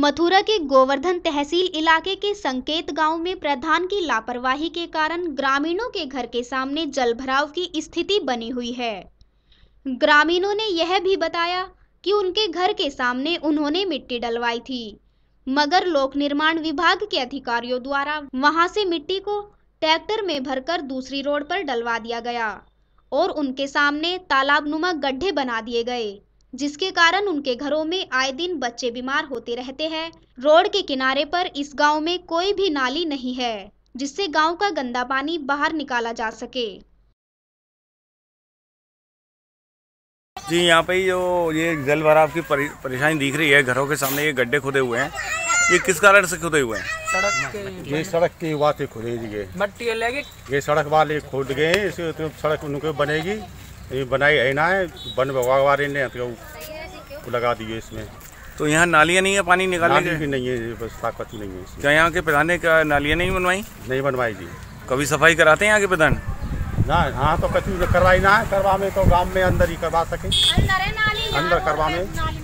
मथुरा के गोवर्धन तहसील इलाके के संकेत गांव में प्रधान की लापरवाही के कारण ग्रामीणों के घर के सामने जलभराव की स्थिति बनी हुई है ग्रामीणों ने यह भी बताया कि उनके घर के सामने उन्होंने मिट्टी डलवाई थी मगर लोक निर्माण विभाग के अधिकारियों द्वारा वहां से मिट्टी को ट्रैक्टर में भरकर दूसरी रोड पर डलवा दिया गया और उनके सामने तालाबनुमा गड्ढे बना दिए गए जिसके कारण उनके घरों में आए दिन बच्चे बीमार होते रहते हैं रोड के किनारे पर इस गांव में कोई भी नाली नहीं है जिससे गांव का गंदा पानी बाहर निकाला जा सके जी यहाँ पे जो ये जल भराव की परेशानी दिख रही है घरों के सामने ये गड्ढे खुदे हुए हैं ये किस कारण से खुदे हुए हैं सड़क ये सड़क की वाते खुदे ये मट्टी ये सड़क वाले खुद गए तो सड़क उनके बनेगी ये बनाई है ना वन विभाग वाले ने तो लगा दिए इसमें तो यहाँ नालियाँ नहीं है पानी निकालने की नहीं है बस ताकत नहीं है क्या यहाँ के प्रधान ने क्या नालियाँ नहीं बनवाई नहीं बनवाई जी कभी सफाई कराते हैं यहाँ के प्रधान ना हाँ तो कचू करवाई ना है करवा में तो गांव में अंदर ही करवा सके अंदर करवा में